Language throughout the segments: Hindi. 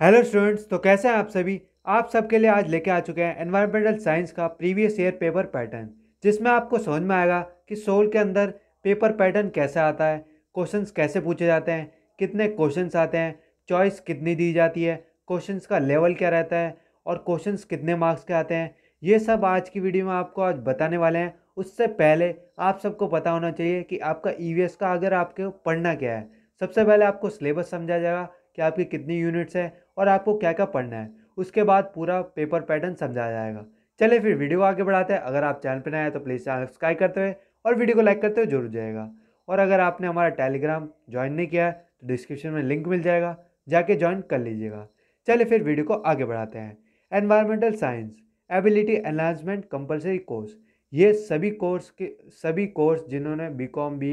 हेलो स्टूडेंट्स तो कैसे हैं आप सभी आप सबके लिए आज लेके आ चुके हैं एनवायरमेंटल साइंस का प्रीवियस ईयर पेपर पैटर्न जिसमें आपको समझ में आएगा कि सोल के अंदर पेपर पैटर्न कैसे आता है क्वेश्चंस कैसे पूछे जाते हैं कितने क्वेश्चंस आते हैं चॉइस कितनी दी जाती है क्वेश्चंस का लेवल क्या रहता है और क्वेश्चंस कितने मार्क्स के आते हैं ये सब आज की वीडियो में आपको आज बताने वाले हैं उससे पहले आप सबको पता होना चाहिए कि आपका ई e का अगर आपके पढ़ना क्या है सबसे पहले आपको सिलेबस समझा जाएगा कि आपकी कितनी यूनिट्स हैं और आपको क्या क्या पढ़ना है उसके बाद पूरा पेपर पैटर्न समझाया जाएगा चलिए फिर वीडियो आगे बढ़ाते हैं अगर आप चैनल पर नए हैं तो प्लीज़ चैनल सब्सक्राइब करते हुए और वीडियो को लाइक करते हुए जरूर जाएगा और अगर आपने हमारा टेलीग्राम ज्वाइन नहीं किया है तो डिस्क्रिप्शन में लिंक मिल जाएगा जाके ज्वाइन कर लीजिएगा चलिए फिर वीडियो को आगे बढ़ाते हैं environmental science ability enhancement compulsory course ये सभी कोर्स के सभी कोर्स जिन्होंने B com B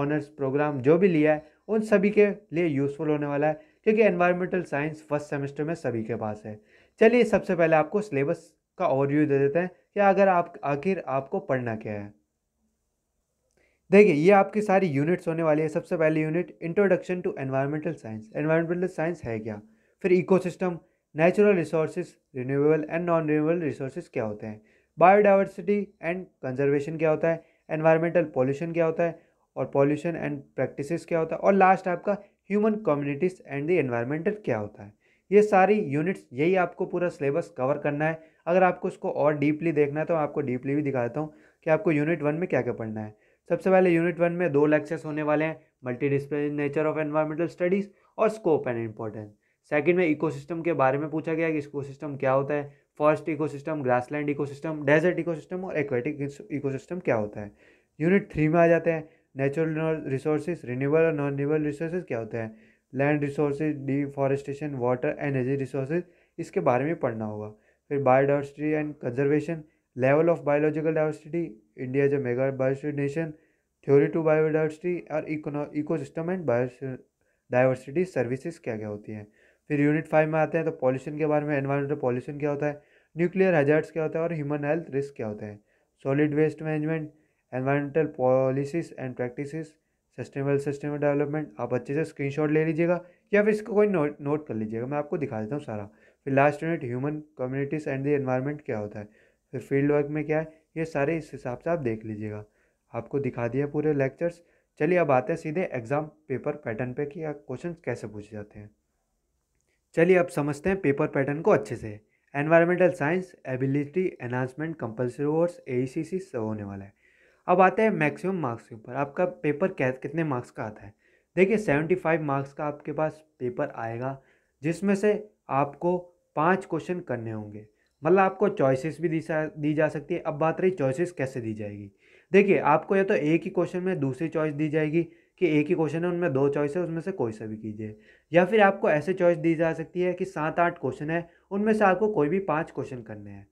honours programme जो भी लिया है उन सभी के लिए यूज़फुल होने वाला है क्योंकि एनवायरमेंटल साइंस फर्स्ट सेमेस्टर में सभी के पास है चलिए सबसे पहले आपको सिलेबस का ओवरव्यू दे देते हैं कि अगर आप आखिर आपको पढ़ना क्या है देखिए ये आपकी सारी यूनिट्स होने वाली है सबसे पहली unit introduction to environmental science environmental science है क्या फिर ecosystem natural resources renewable and non renewable resources क्या होते हैं बायोडाइवर्सिटी एंड कंजर्वेशन क्या होता है एनवायरमेंटल पॉल्यूशन क्या होता है और पॉल्यूशन एंड प्रैक्टिसेस क्या होता है और लास्ट आपका human communities and the environmental क्या होता है ये सारी यूनिट्स यही आपको पूरा सिलेबस कवर करना है अगर आपको इसको और डीपली देखना है तो आपको डीपली भी दिखा देता हूँ कि आपको यूनिट वन में क्या क्या पढ़ना है सबसे पहले यूनिट वन में दो लेक्चर्स होने वाले हैं multi discipline nature of environmental studies और स्कोप एंड इम्पोर्टेंस सेकंड में इकोसिस्टम के बारे में पूछा गया कि इकोसिस्टम क्या होता है forest ecosystem grassland ecosystem desert ecosystem और एक्वेटिक इकोसिस्टम क्या होता है यूनिट थ्री में आ जाते हैं नेचुरल रिसोर्सेज रिन्यूबल और नॉन रिन्यूबल रिसोर्सेज क्या होते हैं land resources deforestation water energy resources इसके बारे में पढ़ना होगा फिर biodiversity and conservation level of biological diversity India जो mega biodiversity nation theory to biodiversity और ecosystem and biodiversity services क्या क्या होती हैं फिर यूनिट फाइव में आते हैं तो पॉल्यूशन के बारे में एनवायरमेंटल पॉल्यूशन क्या होता है न्यूक्लियर हजार्ड्स क्या होता है और ह्यूमन हेल्थ रिस्क क्या होता है solid waste management environmental policies and practices sustainable system development आप अच्छे से स्क्रीनशॉट ले लीजिएगा या फिर इसको कोई नोट नोट कर लीजिएगा मैं आपको दिखा देता हूँ सारा फिर last unit human communities and the environment क्या होता है फिर फील्ड वर्क में क्या है ये सारे इस हिसाब से आप देख लीजिएगा आपको दिखा दिया पूरे लेक्चर्स चलिए अब आते हैं सीधे एग्ज़ाम पेपर पैटर्न पे कि क्वेश्चन कैसे पूछे जाते हैं चलिए अब समझते हैं पेपर पैटर्न को अच्छे से environmental science ability enhancement compulsory words A C सब होने वाला है अब आते हैं मैक्सिमम मार्क्स के ऊपर आपका पेपर कै कितने मार्क्स का आता है देखिए सेवेंटी फाइव मार्क्स का आपके पास पेपर आएगा जिसमें से आपको पाँच क्वेश्चन करने होंगे मतलब आपको चॉइसेस भी दी दी जा सकती है अब बात रही चॉइसेस कैसे दी जाएगी देखिए आपको या तो एक ही क्वेश्चन में दूसरी चॉइस दी जाएगी कि एक ही क्वेश्चन है उनमें दो चॉइस है उसमें से कोई सा भी कीजिए या फिर आपको ऐसे चॉइस दी जा सकती है कि सात आठ क्वेश्चन है उनमें से आपको कोई भी पाँच क्वेश्चन करने हैं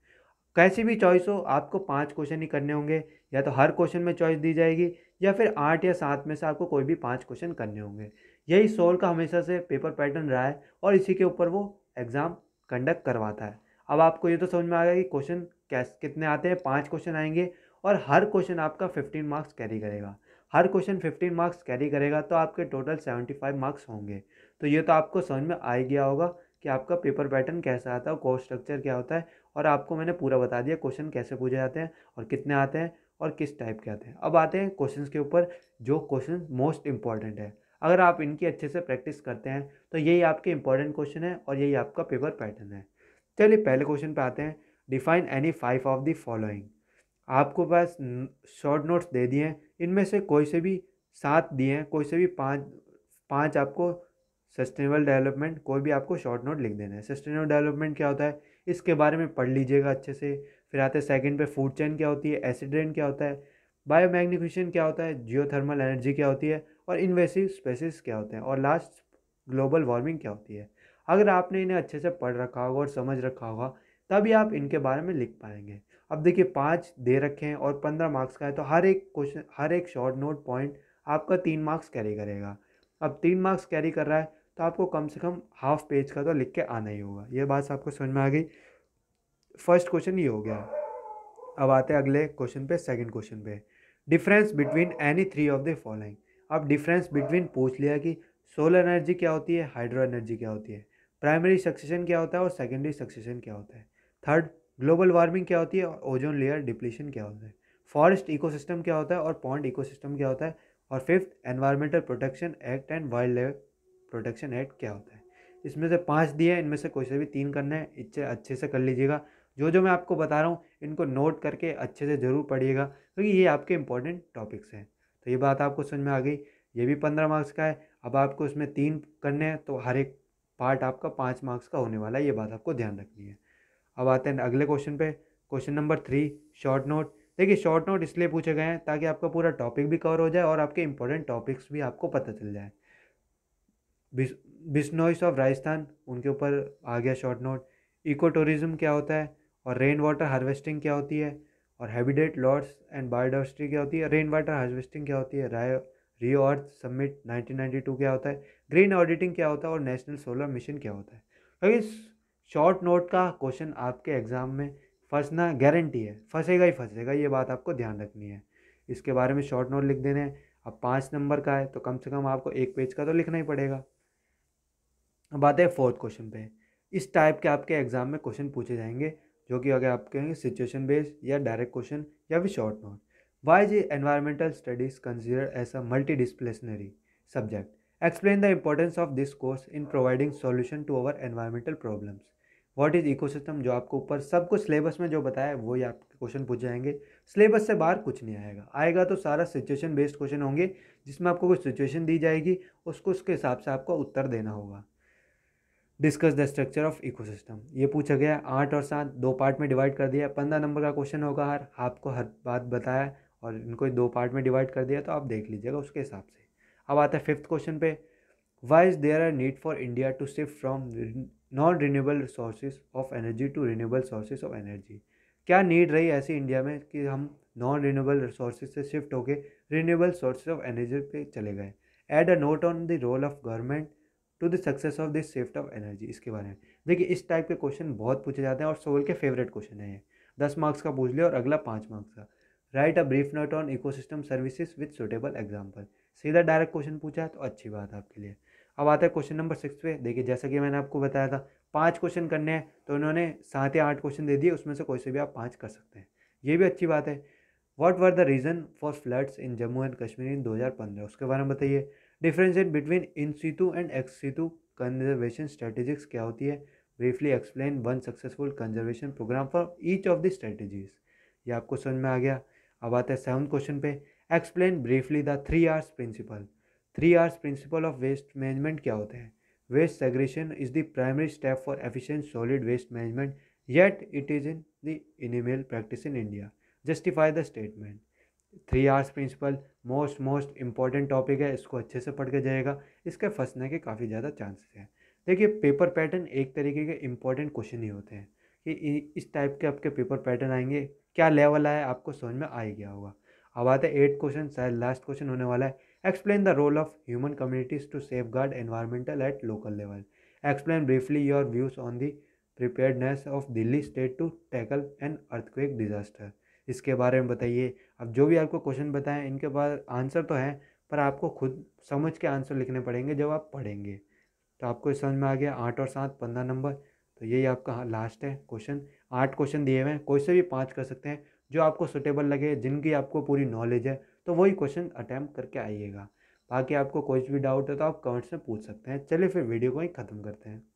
कैसी भी चॉइस हो आपको पाँच क्वेश्चन ही करने होंगे या तो हर क्वेश्चन में चॉइस दी जाएगी या फिर आठ या सात में से आपको कोई भी पाँच क्वेश्चन करने होंगे यही सोल का हमेशा से पेपर पैटर्न रहा है और इसी के ऊपर वो एग्ज़ाम कंडक्ट करवाता है अब आपको ये तो समझ में आ गया कि क्वेश्चन कैस कितने आते हैं पाँच क्वेश्चन आएंगे और हर क्वेश्चन आपका फिफ्टीन मार्क्स कैरी करेगा हर क्वेश्चन फिफ्टीन मार्क्स कैरी करेगा तो आपके टोटल सेवेंटी फाइव मार्क्स होंगे तो ये तो आपको समझ में आ ही गया होगा कि आपका पेपर पैटर्न कैसा आता है कोर्स स्ट्रक्चर क्या होता है और आपको मैंने पूरा बता दिया क्वेश्चन कैसे पूछे जाते हैं और कितने आते हैं और किस टाइप के आते हैं अब आते हैं क्वेश्चन के ऊपर जो क्वेश्चन मोस्ट इंपॉर्टेंट है अगर आप इनकी अच्छे से प्रैक्टिस करते हैं तो यही आपके इंपॉर्टेंट क्वेश्चन है और यही आपका पेपर पैटर्न है चलिए पहले क्वेश्चन पे आते हैं define any five of the following आपको पास शॉर्ट नोट्स दे दिए हैं इनमें से कोई से भी सात दिए हैं कोई से भी पाँच पाँच आपको सस्टेनेबल डेवलपमेंट कोई भी आपको शॉर्ट नोट लिख देना है सस्टेनेबल डेवलपमेंट क्या होता है इसके बारे में पढ़ लीजिएगा अच्छे से फिर आते हैं सेकेंड पे फूड चैन क्या होती है एसिड रेन क्या होता है बायोमैग्निफिकेशन क्या होता है जियोथर्मल एनर्जी क्या होती है और इन्वेसिव स्पेसिस क्या होते हैं और लास्ट ग्लोबल वार्मिंग क्या होती है अगर आपने इन्हें अच्छे से पढ़ रखा होगा और समझ रखा होगा तभी आप इनके बारे में लिख पाएंगे अब देखिए पाँच दे रखे हैं और पंद्रह मार्क्स का है तो हर एक क्वेश्चन हर एक शॉर्ट नोट पॉइंट आपका तीन मार्क्स कैरी करेगा अब तीन मार्क्स कैरी कर रहा है तो आपको कम से कम हाफ पेज का तो लिख के आना ही होगा ये बात आपको समझ में आ गई फर्स्ट क्वेश्चन ये हो गया अब आते हैं अगले क्वेश्चन पे सेकंड क्वेश्चन पे difference between any three of the following अब डिफरेंस बिटवीन पूछ लिया कि सोलर एनर्जी क्या होती है हाइड्रो एनर्जी क्या होती है प्राइमरी सक्सेशन क्या होता है और सेकेंडरी सक्सेशन क्या होता है थर्ड ग्लोबल वार्मिंग क्या होती है और ओजोन लेयर डिप्लीशन क्या होता है फॉरेस्ट इकोसिस्टम क्या होता है और पॉन्ड इकोसिस्टम क्या होता है और fifth environmental protection act and wildlife protection act क्या होता है इसमें से पाँच दिए हैं इनमें से कोई से भी तीन करने हैं इच्छे अच्छे से कर लीजिएगा जो जो मैं आपको बता रहा हूँ इनको नोट करके अच्छे से ज़रूर पढ़िएगा क्योंकि तो ये आपके इंपॉर्टेंट टॉपिक्स हैं तो ये बात आपको समझ में आ गई ये भी पंद्रह मार्क्स का है अब आपको इसमें तीन करने हैं तो हर एक पार्ट आपका पाँच मार्क्स का होने वाला है ये बात आपको ध्यान रखनी है अब आते हैं अगले क्वेश्चन पे question number three short note देखिए शॉर्ट नोट इसलिए पूछे गए हैं ताकि आपका पूरा टॉपिक भी कवर हो जाए और आपके इंपॉर्टेंट टॉपिक्स भी आपको पता चल जाए बिश्नोइस ऑफ राजस्थान उनके ऊपर आ गया शॉर्ट नोट इको टूरिज़्म क्या होता है और रेन वाटर हार्वेस्टिंग क्या होती है और हैबिटेट लॉर्ड्स एंड बायोडाइवर्सिटी क्या होती है रेन वाटर हार्वेस्टिंग क्या होती है राय रियो अर्थ समिट टू क्या होता है ग्रीन ऑडिटिंग क्या होता है और नेशनल सोलर मिशन क्या होता है क्योंकि शॉर्ट नोट का क्वेश्चन आपके एग्ज़ाम में फंसना गारंटी है फंसेगा ही फंसेगा ये बात आपको ध्यान रखनी है इसके बारे में शॉर्ट नोट लिख देने हैं अब पाँच नंबर का है तो कम से कम आपको एक पेज का तो लिखना ही पड़ेगा अब आते हैं फोर्थ क्वेश्चन पे इस टाइप के आपके एग्ज़ाम में क्वेश्चन पूछे जाएंगे जो कि अगर आप कहेंगे सिचुएशन बेस्ड या डायरेक्ट क्वेश्चन या फिर short note why G environmental studies consider as a multi disciplinary subject explain the importance of this course in providing solution to our environmental problems what is ecosystem जो आपको ऊपर सब कुछ सिलेबस में जो बताया है वही आपके क्वेश्चन पूछ जाएंगे सिलेबस से बाहर कुछ नहीं आएगा आएगा तो सारा सिचुएशन बेस्ड क्वेश्चन होंगे जिसमें आपको कुछ सिचुएशन दी जाएगी उसको उसके हिसाब से आपको उत्तर देना होगा discuss the structure of ecosystem ये पूछा गया आठ और सात दो पार्ट में डिवाइड कर दिया पंद्रह नंबर का क्वेश्चन होगा हर आपको हर बात बताया और इनको दो पार्ट में डिवाइड कर दिया तो आप देख लीजिएगा उसके हिसाब से अब आता है फिफ्थ क्वेश्चन पे why is there are need for India to shift from non renewable sources of energy to renewable sources of energy क्या नीड रही ऐसी इंडिया में कि हम नॉन रिन्यूएबल रिसोर्सेज से शिफ्ट होकर रिन्यूएबल सोर्सेज ऑफ एनर्जी पे चले गए add a note on the role of government to the success of this shift of energy इसके बारे में देखिए इस टाइप के क्वेश्चन बहुत पूछे जाते हैं और सोल के फेवरेट क्वेश्चन है ये दस मार्क्स का पूछ लिया और अगला पाँच मार्क्स का write a brief note on ecosystem services with suitable example सीधा डायरेक्ट क्वेश्चन पूछा है तो अच्छी बात है आपके लिए अब आता है क्वेश्चन नंबर सिक्स पे देखिए जैसा कि मैंने आपको बताया था पाँच क्वेश्चन करने हैं तो उन्होंने सात या आठ क्वेश्चन दे दिए उसमें से कोई से भी आप पाँच कर सकते हैं ये भी अच्छी बात है what were the reason for floods in Jammu and Kashmir in दो हज़ार पंद्रह उसके बारे में बताइए differentiate between in situ and ex situ conservation strategies क्या होती है briefly explain one successful conservation programme for each of the strategies ये आपको समझ में आ गया अब आता है सेवन क्वेश्चन पे explain briefly the three Rs principle three Rs principle of waste management क्या होते हैं waste segregation is the primary step for efficient solid waste management yet it is in the minimal practice in India justify the statement three Rs principle most most important topic है इसको अच्छे से पढ़ के जाएगा इसके फंसने के काफ़ी ज़्यादा चांसेस हैं देखिए पेपर पैटर्न एक तरीके के इम्पॉर्टेंट क्वेश्चन ही होते हैं कि इस टाइप के आपके पेपर पैटर्न आएंगे क्या लेवल आया आपको समझ में आ ही गया होगा अब आते हैं एट क्वेश्चन शायद लास्ट क्वेश्चन होने वाला है explain the role of human communities to safeguard environmental at local level explain briefly your views on the preparedness of Delhi state to tackle an earthquake disaster इसके बारे में बताइए अब जो भी आपको क्वेश्चन बताएं इनके बाद आंसर तो है पर आपको खुद समझ के आंसर लिखने पड़ेंगे जब आप पढ़ेंगे तो आपको समझ में आ गया आठ और सात पंद्रह नंबर तो यही आपका लास्ट है क्वेश्चन आठ क्वेश्चन दिए हुए हैं कोई से भी पाँच कर सकते हैं जो आपको सुटेबल लगे जिनकी आपको पूरी नॉलेज है तो वही क्वेश्चन अटैम्प्ट करके आइएगा बाकी आपको कोई भी डाउट है तो आप कमेंट्स में पूछ सकते हैं चलिए फिर वीडियो को ही ख़त्म करते हैं